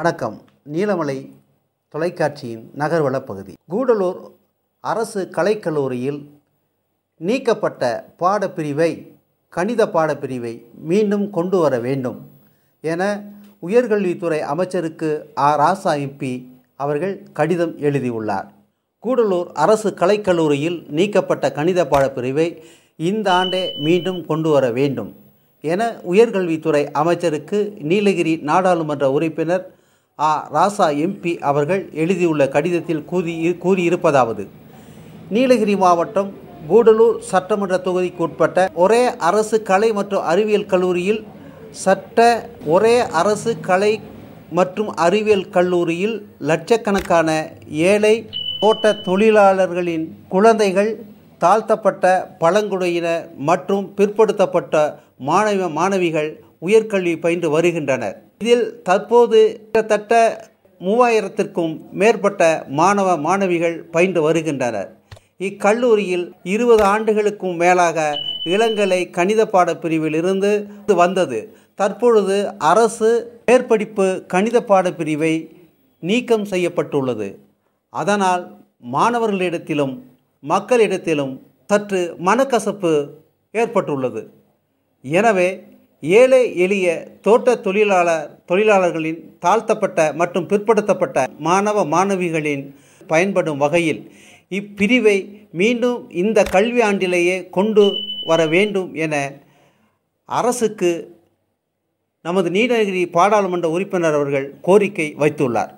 வணக்கம் நீலமலை தொலைக்காட்சியின் நகர்வள பகுதி கூடலூர் அரசு கலைக்கல்லூரியில் நீக்கப்பட்ட பாடப்பிரிவை கணித பாடப்பிரிவை மீண்டும் கொண்டு வர வேண்டும் என உயர்கல்வித்துறை அமைச்சருக்கு ஆ ராசா எம்பி அவர்கள் கடிதம் எழுதியுள்ளார் கூடலூர் அரசு கலைக்கல்லூரியில் நீக்கப்பட்ட கணித பாடப்பிரிவை இந்த ஆண்டே மீண்டும் கொண்டு வர வேண்டும் என உயர்கல்வித்துறை அமைச்சருக்கு நீலகிரி நாடாளுமன்ற உறுப்பினர் ஆ ராசா எம்பி அவர்கள் எழுதியுள்ள கடிதத்தில் கூறி கூறியிருப்பதாவது நீலகிரி மாவட்டம் கூடலூர் சட்டமன்ற தொகுதிக்கு உட்பட்ட ஒரே அரசு கலை மற்றும் அறிவியல் கல்லூரியில் சட்ட ஒரே அரசு கலை மற்றும் அறிவியல் கல்லூரியில் லட்சக்கணக்கான ஏழை தோட்ட தொழிலாளர்களின் குழந்தைகள் தாழ்த்தப்பட்ட பழங்குடியினர் மற்றும் பிற்படுத்தப்பட்ட மாணவ மாணவிகள் உயர்கல்வி பயின்று வருகின்றனர் இதில் தற்போது கிட்டத்தட்ட மூவாயிரத்திற்கும் மேற்பட்ட மாணவ மாணவிகள் பயின்று வருகின்றனர் இக்கல்லூரியில் இருபது ஆண்டுகளுக்கும் மேலாக இளங்கலை கணித பாடப்பிரிவில் இருந்து வந்தது தற்பொழுது அரசு மேற்படிப்பு கணித பாடப்பிரிவை நீக்கம் செய்யப்பட்டுள்ளது அதனால் மாணவர்களிடத்திலும் மக்களிடத்திலும் சற்று மனக்கசப்பு ஏற்பட்டுள்ளது எனவே ஏழை எளிய தோட்ட தொழிலாளர் தொழிலாளர்களின் தாழ்த்தப்பட்ட மற்றும் பிற்படுத்தப்பட்ட மாணவ மாணவிகளின் பயன்படும் வகையில் இப்பிரிவை மீண்டும் இந்த கல்வி ஆண்டிலேயே கொண்டு வர வேண்டும் என அரசுக்கு நமது நீலகிரி பாராளுமன்ற உறுப்பினர் அவர்கள் கோரிக்கை வைத்துள்ளார்